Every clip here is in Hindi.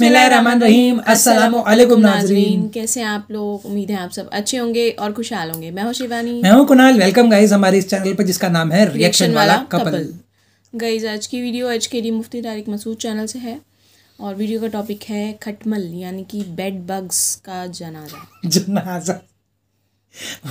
कैसे आप लोग उम्मीद है आप सब अच्छे होंगे और खुशहाल होंगे मैं हूं शिवानी मैं हूं कुणाल वेलकम गाइस हमारे इस चैनल पर जिसका नाम है रिएक्शन वाला कपल गाइस आज की video H K D Mufti Tariq Masood channel से है और वीडियो का टॉपिक है खटमल यानी कि बेड बग्स का जनाजा जनाजा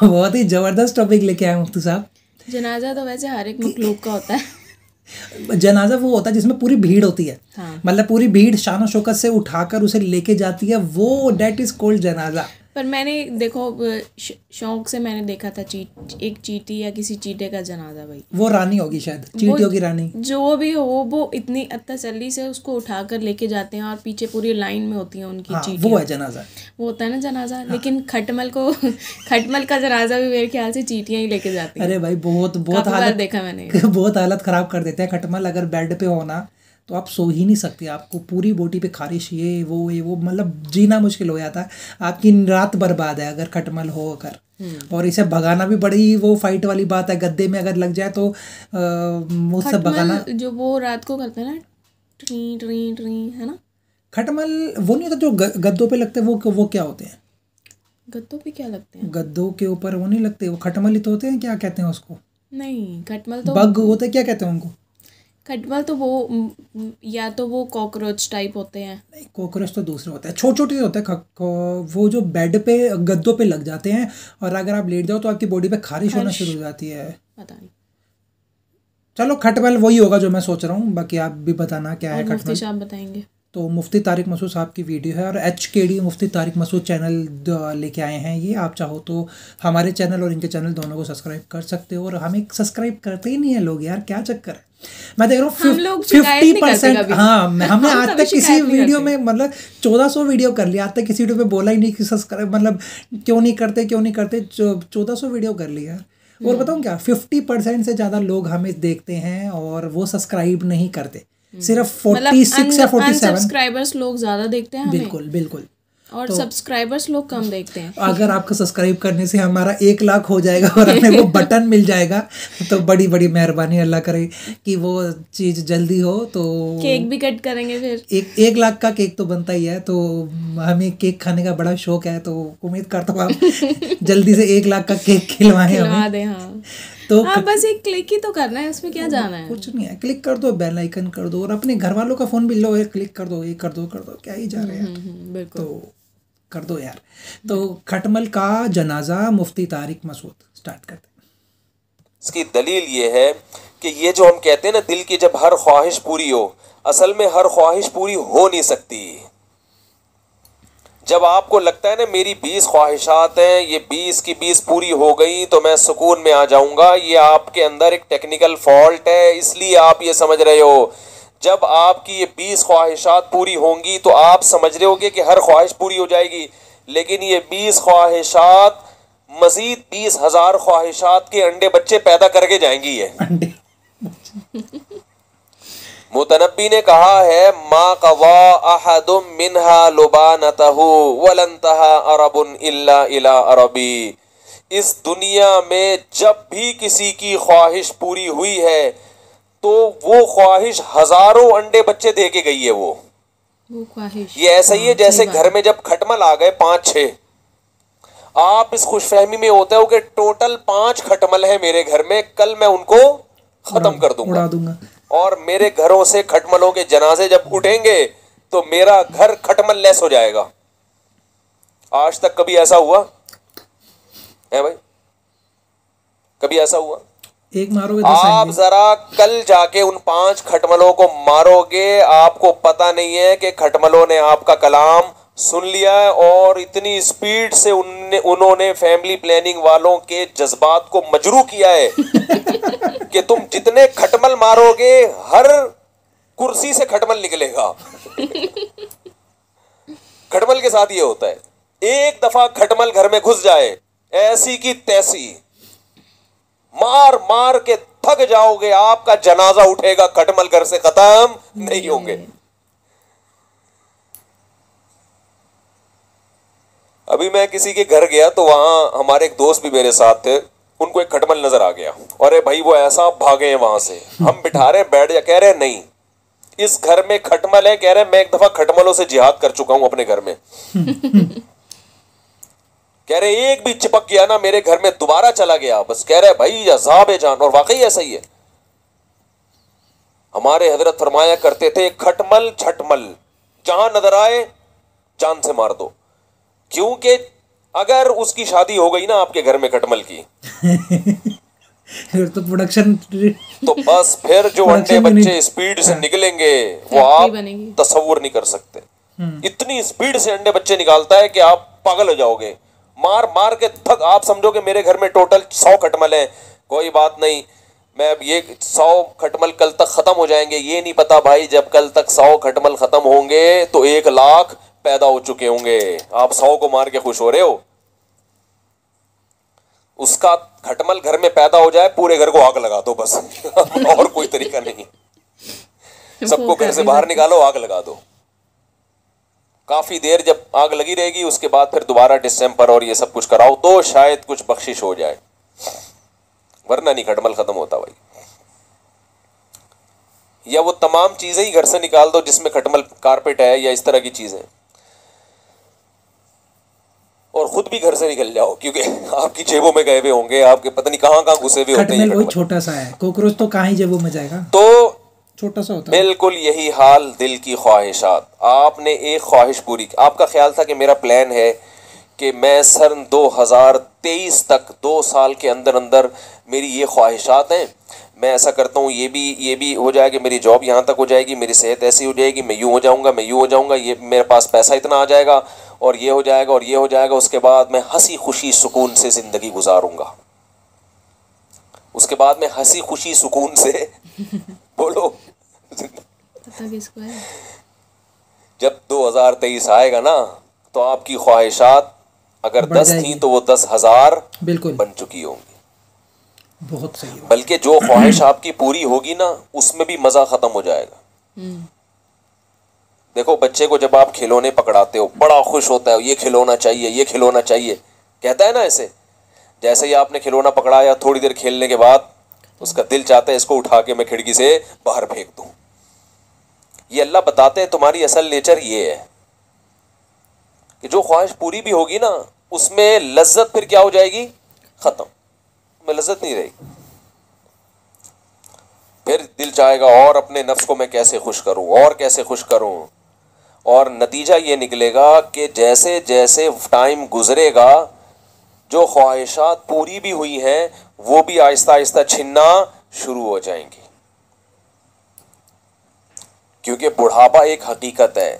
बहुत ही ज़बरदस्त टॉपिक लेके आए मुफ्ती साहब जनाजा तो वैसे हर एक मखलूक का होता है जनाजा वो होता है जिसमें पूरी भीड़ होती है हाँ. मतलब पूरी भीड़ शान शोकत से उठाकर उसे लेके जाती है वो डेट इज कोल्ड जनाजा पर मैंने देखो शौक से मैंने देखा था चीट एक चीटी या किसी चीटे का जनाजा भाई वो रानी होगी शायद चीटियों की रानी जो भी हो वो इतनी तसली से उसको उठा कर लेके जाते हैं और पीछे पूरी लाइन में होती है उनकी हाँ, चीटी वो है जनाजा वो होता है ना जनाजा हाँ। लेकिन खटमल को खटमल का जनाजा भी मेरे ख्याल से चीटियाँ ही लेके जाती है अरे भाई बहुत बहुत हालत देखा मैंने बहुत हालत खराब कर देते हैं खटमल अगर बेड पे होना तो आप सो ही नहीं सकते आपको पूरी बोटी पे खारिश ये वो ये वो मतलब जीना मुश्किल हो जाता है आपकी रात बर्बाद है अगर खटमल हो अगर हम्म। और इसे भगाना भी बड़ी वो फाइट वाली बात है गद्दे में अगर लग जाए तो मुझसे भगाना जो वो रात को करते हैं ना ट्री ट्री ट्री है ना खटमल वो नहीं होता जो गद्दों पे लगते हैं वो वो क्या होते हैं गद्दों पे क्या लगते हैं गद्दों के ऊपर वो नहीं लगते वो खटमल ही तो होते हैं क्या कहते हैं उसको नहीं खटमल तो बग होते क्या कहते हैं उनको खटमल तो वो या तो वो कॉकरोच टाइप होते हैं नहीं कॉकरोच तो दूसरे होते हैं छोटे छोटे होते हैं वो जो बेड पे गद्दों पे लग जाते हैं और अगर आप लेट जाओ तो आपकी बॉडी पे खारिश होना शुरू हो जाती है पता नहीं चलो खटमल वही होगा जो मैं सोच रहा हूँ बाकी आप भी बताना क्या है खटमल आप बताएंगे तो मुफ्ती तारिक मसूद साहब की वीडियो है और H K D Mufti Tariq Masood channel लेके आए हैं ये आप चाहो तो हमारे चैनल और इनके चैनल दोनों को सब्सक्राइब कर सकते हो और हमें सब्सक्राइब करते ही नहीं है लोग यार क्या चक्कर है मैं देख रहा हूँ फिफ्टी परसेंट हाँ हमने हम आज तक किसी वीडियो में मतलब चौदह सौ वीडियो कर लिया आज तक किसी वीडियो पे बोला ही नहीं कि सब्सक्राइब मतलब क्यों नहीं करते क्यों नहीं करते चौदह सौ वीडियो कर लिया और हम्म। बताऊँ क्या फिफ्टी परसेंट से ज़्यादा लोग हमें देखते हैं और वो सब्सक्राइब नहीं करते हम्म। सिर्फ फोर्टी मतलब सिक्स या फोर्टी सेवन सब्सक्राइबर्स लोग ज़्यादा देखते हैं बिल्कुल बिल्कुल और तो, सब्सक्राइबर्स लोग कम देखते हैं अगर आपको सब्सक्राइब करने से हमारा एक लाख हो जाएगा और हमें वो बटन मिल जाएगा तो बड़ी बड़ी मेहरबानी अल्लाह करे कि वो चीज़ जल्दी हो तो केक भी कट करेंगे फिर एक एक लाख का केक तो बनता ही है तो हमें केक खाने का बड़ा शौक है तो उम्मीद करता हूँ आप जल्दी से एक लाख का केक खिलवाएं हमें हाँ। तो आप हाँ, बस एक क्लिक ही तो करना है उसमें क्या तो जाना है कुछ नहीं है क्लिक कर दो बेल आइकन कर दो और अपने घर वालों का फ़ोन भी लो यार क्लिक कर दो ये कर दो कर दो क्या ही जा रहे हैं हम्म, हम्म, हम्म, तो कर दो यार तो खटमल का जनाजा मुफ्ती तारिक मसूद स्टार्ट करते इसकी दलील ये है कि ये जो हम कहते हैं ना दिल की जब हर ख्वाहिश पूरी हो असल में हर ख्वाहिश पूरी हो नहीं सकती जब आपको लगता है ना मेरी बीस ख्वाहिशात हैं ये बीस की बीस पूरी हो गई तो मैं सुकून में आ जाऊंगा ये आपके अंदर एक टेक्निकल फॉल्ट है इसलिए आप ये समझ रहे हो जब आपकी ये बीस ख्वाहिशात पूरी होंगी तो आप समझ रहे होगे कि हर ख्वाहिश पूरी हो जाएगी लेकिन ये बीस ख्वाहिशात मजीद बीस हजार ख्वाहिशात के अंडे बच्चे पैदा करके जाएंगी ये अंडे मुतनबी ने कहा है मा कवा अहदुम मिनहा लुबानतहु वलनतहा अरबन इल्ला अरबी इस दुनिया में जब भी किसी की ख्वाहिश पूरी हुई है तो वो ख्वाहिश हजारों अंडे बच्चे दे के गई है वो ये ऐसा ही है हाँ, जैसे घर में जब खटमल आ गए पांच छे आप इस खुश फहमी में होते हो कि टोटल पांच खटमल है मेरे घर में कल मैं उनको खत्म कर दूंगा दूंगा और मेरे घरों से खटमलों के जनाजे जब उठेंगे तो मेरा घर खटमल लेस हो जाएगा आज तक कभी ऐसा हुआ है भाई कभी ऐसा हुआ एक मारोगे तो आप जरा कल जाके उन पांच खटमलों को मारोगे आपको पता नहीं है कि खटमलों ने आपका कलाम सुन लिया और इतनी स्पीड से उन्होंने फैमिली प्लानिंग वालों के जज्बात को मजरू किया है कि तुम जितने खटमल मारोगे हर कुर्सी से खटमल निकलेगा खटमल के साथ ये होता है एक दफा खटमल घर में घुस जाए ऐसी की तैसी मार मार के थक जाओगे आपका जनाजा उठेगा खटमल घर से खत्म नहीं होंगे अभी मैं किसी के घर गया तो वहाँ हमारे एक दोस्त भी मेरे साथ थे उनको एक खटमल नजर आ गया अरे भाई वो ऐसा भागे हैं वहां से हम बिठा रहे बैठ जा कह रहे नहीं इस घर में खटमल है कह रहे मैं एक दफा खटमलों से जिहाद कर चुका हूं अपने घर में कह रहे एक भी चिपक गया ना मेरे घर में दोबारा चला गया बस कह रहे भाई अजाब है जान और वाकई ऐसा ही है हमारे हजरत फरमाया करते थे खटमल छटमल जहां नजर आए जान से मार दो क्योंकि अगर उसकी शादी हो गई ना आपके घर में कटमल की फिर तो प्रोडक्शन तो बस फिर जो अंडे बच्चे स्पीड से हाँ। निकलेंगे वो आप तस्वर नहीं कर सकते हम्म। इतनी स्पीड से अंडे बच्चे निकालता है कि आप पागल हो जाओगे मार मार के थक आप समझोगे मेरे घर में टोटल सौ खटमल हैं कोई बात नहीं मैं अब ये सौ खटमल कल तक खत्म हो जाएंगे ये नहीं पता भाई जब कल तक सौ खटमल खत्म होंगे तो एक लाख पैदा हो चुके होंगे आप सौ को मार के खुश हो रहे हो उसका घटमल घर में पैदा हो जाए पूरे घर को आग लगा दो बस और कोई तरीका नहीं सबको घर से बाहर निकालो आग लगा दो काफी देर जब आग लगी रहेगी उसके बाद फिर दोबारा डिस्टेम्पर और ये सब कुछ कराओ तो शायद कुछ बख्शिश हो जाए वरना नहीं खटमल खत्म होता भाई या वो तमाम चीजें ही घर से निकाल दो जिसमें खटमल कारपेट है या इस तरह की चीजें और खुद भी घर से निकल जाओ क्योंकि आपकी जेबों में गए हुए होंगे आपके पता नहीं कहाँ कहाँ घुसे हुए होते हैं छोटा सा है कॉकरोच तो कहाँ ही जेबों में जाएगा तो छोटा सा होता बिल्कुल यही हाल दिल की ख्वाहिशात आपने एक ख्वाहिश पूरी की आपका ख्याल था कि मेरा प्लान है कि मैं सन 2023 तक दो साल के अंदर अंदर मेरी ये ख्वाहिशात हैं मैं ऐसा करता हूँ ये भी ये भी हो जाएगा मेरी जॉब यहाँ तक हो जाएगी मेरी सेहत ऐसी हो जाएगी मैं यूँ हो जाऊँगा मैं यूँ हो जाऊँगा ये मेरे पास पैसा इतना आ जाएगा और ये हो जाएगा और ये हो जाएगा उसके बाद मैं हंसी खुशी सुकून से ज़िंदगी गुजारूंगा उसके बाद मैं हंसी खुशी सुकून से बोलो जब 2023 आएगा ना तो आपकी ख्वाहिशात अगर दस थी तो वो दस हजार बिल्कुल बन चुकी होंगी बहुत सही बल्कि जो ख्वाहिश आपकी पूरी होगी ना उसमें भी मजा खत्म हो जाएगा हम्म। देखो बच्चे को जब आप खिलौने पकड़ाते हो बड़ा खुश होता है ये खिलौना चाहिए ये खिलौना चाहिए कहता है ना ऐसे जैसे ही आपने खिलौना पकड़ाया थोड़ी देर खेलने के बाद उसका दिल चाहता है इसको उठा के मैं खिड़की से बाहर फेंक दूं ये अल्लाह बताते हैं तुम्हारी असल नेचर ये है कि जो ख्वाहिश पूरी भी होगी ना उसमें लज्जत फिर क्या हो जाएगी ख़त्म में लज्जत नहीं रहेगी फिर दिल चाहेगा और अपने नफ्स को मैं कैसे खुश करूं और कैसे खुश करूं और नतीजा ये निकलेगा कि जैसे जैसे टाइम गुजरेगा जो ख्वाहिशात पूरी भी हुई हैं वो भी आहिस्ता आहिस्ता छिनना शुरू हो जाएंगी क्योंकि बुढ़ापा एक हकीकत है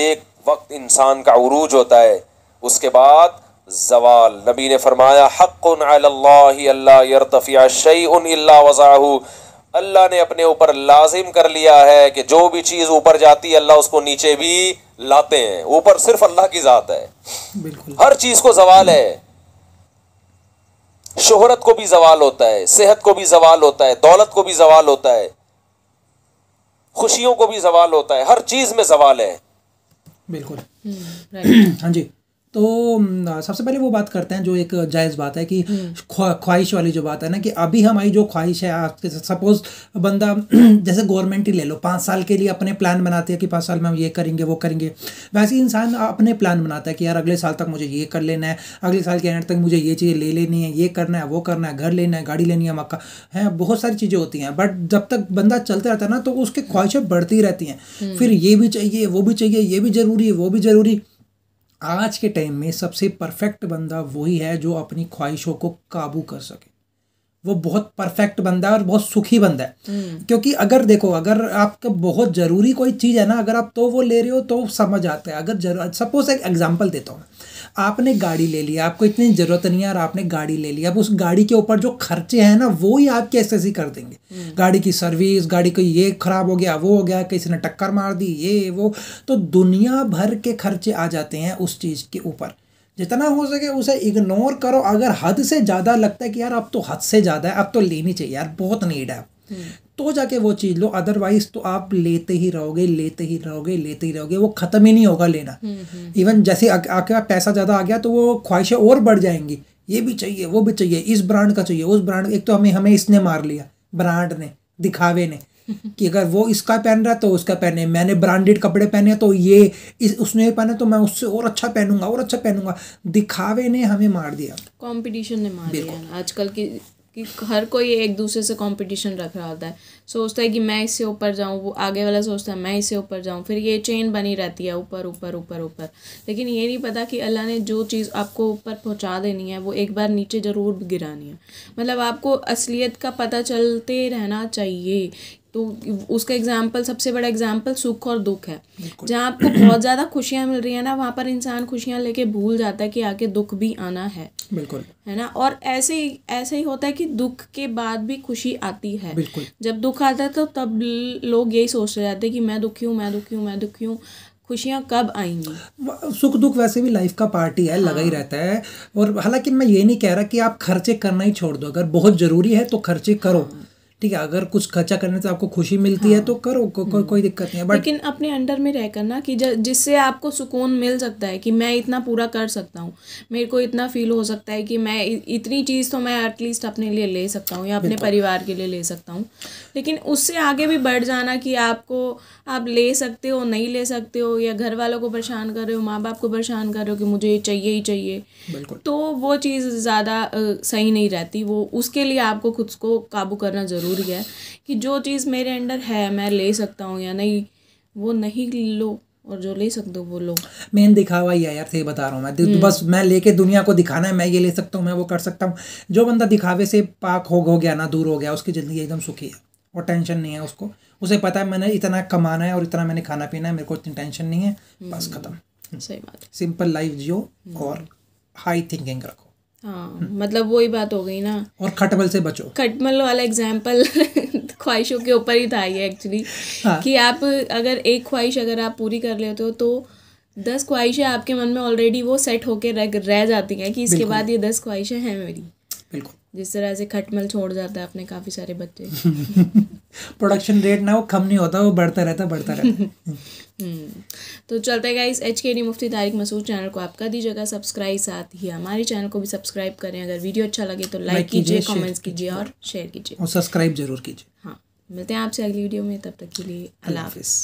एक वक्त इंसान का अरूज होता है उसके बाद जवाल नबी ने फरमाया हक़ अल्लाह अल्लाह यरतफ़िया शई उन वज़ाहू अल्लाह ने अपने ऊपर लाजिम कर लिया है कि जो भी चीज़ ऊपर जाती है अल्लाह उसको नीचे भी लाते हैं ऊपर सिर्फ अल्लाह की ज़ात है हर चीज़ को जवाल है शोहरत को भी जवाल होता है सेहत को भी जवाल होता है दौलत को भी जवाल होता है खुशियों को भी जवाल होता है हर चीज में जवाल है बिल्कुल हम्म, हाँ जी तो सबसे पहले वो बात करते हैं जो एक जायज़ बात है कि हम्म। ख्वाहिश वाली जो बात है ना कि अभी हमारी जो ख्वाहिश है आपके सपोज बंदा जैसे गवर्नमेंट ही ले लो पाँच साल के लिए अपने प्लान बनाते हैं कि पाँच साल में हम ये करेंगे वो करेंगे वैसे इंसान अपने प्लान बनाता है कि यार अगले साल तक मुझे ये कर लेना है अगले साल के एंड तक मुझे ये चीज़ें ले लेनी है ये करना है वो करना है घर लेना है गाड़ी लेनी है मक्का है बहुत सारी चीज़ें होती हैं बट जब तक बंदा चलता रहता है ना तो उसकी ख्वाहिशें बढ़ती रहती हैं हम्म। फिर ये भी चाहिए वो भी चाहिए ये भी ज़रूरी है वो भी ज़रूरी आज के टाइम में सबसे परफेक्ट बंदा वही है जो अपनी ख्वाहिशों को काबू कर सके वो बहुत परफेक्ट बंदा है और बहुत सुखी बंदा है हम्म। क्योंकि अगर देखो अगर आपका बहुत ज़रूरी कोई चीज़ है ना अगर आप तो वो ले रहे हो तो समझ आता है अगर सपोज एक एग्जाम्पल देता हूँ आपने गाड़ी ले ली आपको इतनी ज़रूरत नहीं है और आपने गाड़ी ले ली अब उस गाड़ी के ऊपर जो खर्चे हैं ना वो ही आपकी एसेसी कर देंगे हम्म। गाड़ी की सर्विस गाड़ी को ये ख़राब हो गया वो हो गया किसी ने टक्कर मार दी ये वो तो दुनिया भर के खर्चे आ जाते हैं उस चीज़ के ऊपर जितना हो सके उसे इग्नोर करो अगर हद से ज़्यादा लगता है कि यार अब तो हद से ज़्यादा है अब तो लेनी चाहिए यार बहुत नीड है हम्म। तो जाके वो चीज़ लो अदरवाइज तो आप लेते ही रहोगे लेते ही रहोगे लेते ही रहोगे वो ख़त्म ही नहीं होगा लेना इवन हम्म, हम्म। जैसे आपके पास पैसा ज़्यादा आ गया तो वो ख्वाहिशें और बढ़ जाएंगी ये भी चाहिए वो भी चाहिए इस ब्रांड का चाहिए उस ब्रांड एक तो हमें हमें इसने मार लिया ब्रांड ने दिखावे ने कि अगर वो इसका पहन रहा है तो उसका पहने मैंने ब्रांडेड कपड़े पहने तो ये इस उसने पहने तो मैं उससे और अच्छा पहनूंगा और अच्छा पहनूंगा दिखावे ने हमें मार दिया कंपटीशन ने मार दिया आजकल की कि हर कोई एक दूसरे से कंपटीशन रख रहा होता है सोचता है कि मैं इससे ऊपर जाऊँ वो आगे वाला सोचता है मैं इससे ऊपर जाऊँ फिर ये चेन बनी रहती है ऊपर ऊपर ऊपर ऊपर लेकिन ये नहीं पता कि अल्लाह ने जो चीज़ आपको ऊपर पहुँचा देनी है वो एक बार नीचे ज़रूर गिरानी है मतलब आपको असलियत का पता चलते रहना चाहिए तो उसका एग्जाम्पल सबसे बड़ा एग्जाम्पल सुख और दुख है जहाँ आपको बहुत ज़्यादा खुशियां मिल रही है ना वहाँ पर इंसान खुशियाँ लेके भूल जाता है कि आके दुख भी आना है बिल्कुल है ना और ऐसे ही ऐसे ही होता है कि दुख के बाद भी खुशी आती है बिल्कुल जब दुख आता है तो तब लोग यही रहे जाते हैं कि मैं दुखी हूँ मैं दुखी हूँ मैं दुखी हूँ खुशियाँ कब आएंगी सुख दुख वैसे भी लाइफ का पार्टी है हाँ। लगा ही रहता है और हालांकि मैं ये नहीं कह रहा कि आप खर्चे करना ही छोड़ दो अगर बहुत ज़रूरी है तो खर्चे करो हाँ। ठीक है अगर कुछ खर्चा करने से आपको खुशी मिलती हाँ। है तो करो को, को, कोई दिक्कत नहीं है बट लेकिन अपने अंडर में रहकर ना कि जिससे आपको सुकून मिल सकता है कि मैं इतना पूरा कर सकता हूँ मेरे को इतना फील हो सकता है कि मैं इतनी चीज़ तो मैं एटलीस्ट अपने लिए ले सकता हूँ या अपने परिवार के लिए ले सकता हूँ लेकिन उससे आगे भी बढ़ जाना कि आपको आप ले सकते हो नहीं ले सकते हो या घर वालों को परेशान कर रहे हो माँ बाप को परेशान कर रहे हो कि मुझे ये चाहिए ही चाहिए तो वो चीज़ ज़्यादा सही नहीं रहती वो उसके लिए आपको खुद को काबू करना ज़रूर ज़रूरी है कि जो चीज़ मेरे अंडर है मैं ले सकता हूँ या नहीं वो नहीं लो और जो ले सकते हो वो लो मेन दिखावा ही है यार सही बता रहा हूँ मैं हम्म। बस मैं लेके दुनिया को दिखाना है मैं ये ले सकता हूँ मैं वो कर सकता हूँ जो बंदा दिखावे से पाक हो गया ना दूर हो गया उसकी ज़िंदगी एकदम सुखी है और टेंशन नहीं है उसको उसे पता है मैंने इतना कमाना है और इतना मैंने खाना पीना है मेरे को इतनी टेंशन नहीं है बस हम्म। ख़त्म सही बात सिंपल लाइफ जियो और हम्म। हाई थिंकिंग रखो हाँ मतलब ही बात हो गई ना और खटमल से बचो खटमल वाला एग्जाम्पल ख्वाहिशों के ऊपर ही था ये एक्चुअली हाँ. कि आप अगर एक ख्वाहिश अगर आप पूरी कर लेते हो तो दस ख्वाहिशें आपके मन में ऑलरेडी वो सेट होके रह रह जाती हैं कि इसके बाद ये दस ख्वाहिशें हैं मेरी बिल्कुल जिस तरह से खटमल छोड़ जाता है अपने काफ़ी सारे बच्चे प्रोडक्शन रेट ना वो कम नहीं होता वो बढ़ता रहता बढ़ता रहता हम्म। तो चलते इस H K D Mufti Tariq Masood channel को आप कर दीजिएगा सब्सक्राइब साथ ही हमारे चैनल को भी सब्सक्राइब करें अगर वीडियो अच्छा लगे तो लाइक कीजिए कमेंट्स कीजिए और शेयर कीजिए और सब्सक्राइब जरूर कीजिए हाँ मिलते हैं आपसे अगली वीडियो में तब तक के लिए अल्लाह हाफिज़